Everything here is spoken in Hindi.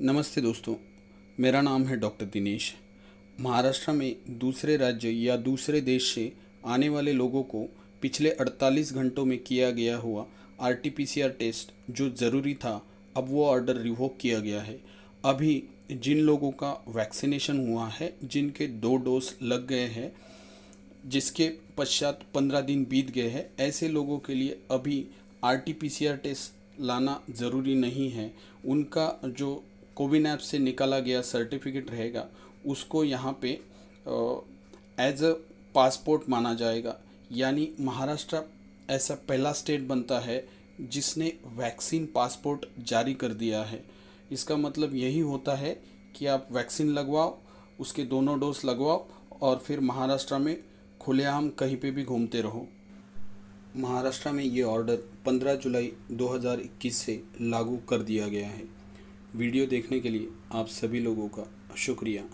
नमस्ते दोस्तों मेरा नाम है डॉक्टर दिनेश महाराष्ट्र में दूसरे राज्य या दूसरे देश से आने वाले लोगों को पिछले 48 घंटों में किया गया हुआ आर टेस्ट जो ज़रूरी था अब वो ऑर्डर रिवोक किया गया है अभी जिन लोगों का वैक्सीनेशन हुआ है जिनके दो डोज लग गए हैं जिसके पश्चात पंद्रह दिन बीत गए हैं ऐसे लोगों के लिए अभी आर टेस्ट लाना ज़रूरी नहीं है उनका जो कोविन ऐप से निकाला गया सर्टिफिकेट रहेगा उसको यहाँ पे एज अ पासपोर्ट माना जाएगा यानी महाराष्ट्र ऐसा पहला स्टेट बनता है जिसने वैक्सीन पासपोर्ट जारी कर दिया है इसका मतलब यही होता है कि आप वैक्सीन लगवाओ उसके दोनों डोज लगवाओ और फिर महाराष्ट्र में खुलेआम कहीं पे भी घूमते रहो महाराष्ट्र में ये ऑर्डर 15 जुलाई 2021 से लागू कर दिया गया है वीडियो देखने के लिए आप सभी लोगों का शुक्रिया